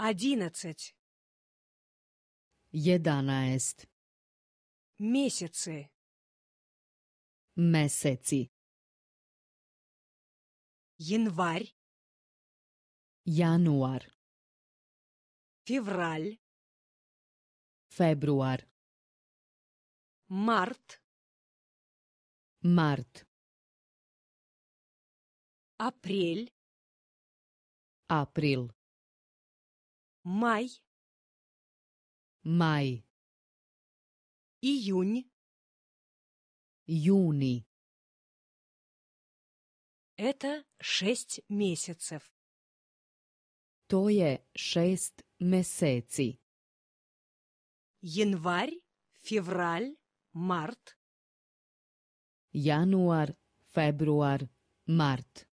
одиннадцать. Jedanáest. Месяцы. месяцы. Январь. Януар. Февраль. Фебруар. Март. Март. Апрель. Апрель. Май. Май. Июнь. июни. Это шесть месяцев. То е шесть месяцев. Январь, февраль, март. Януар, фебруар, март.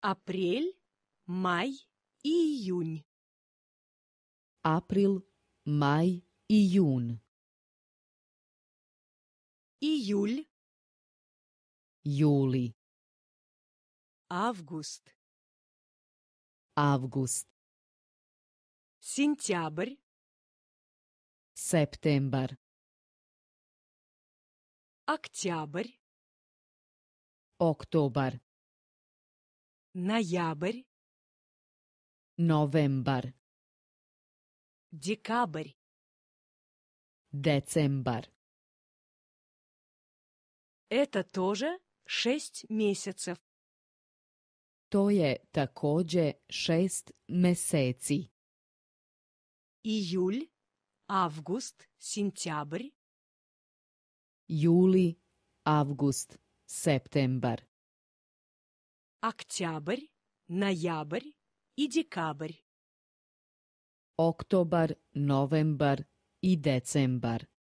Апрель, май и июнь апрель, май, июнь. Июль. Юли. Август. Август. Сентябрь. Септембр. Октябрь. октябрь. Ноябрь. Новембар. Декабрь. Децембр. Это тоже шесть месяцев. То je takođe шесть meseci. Июль, август, сентябрь. Juli, август, септембр. Октябрь, ноябрь и декабрь. oktobar, novembar i decembar.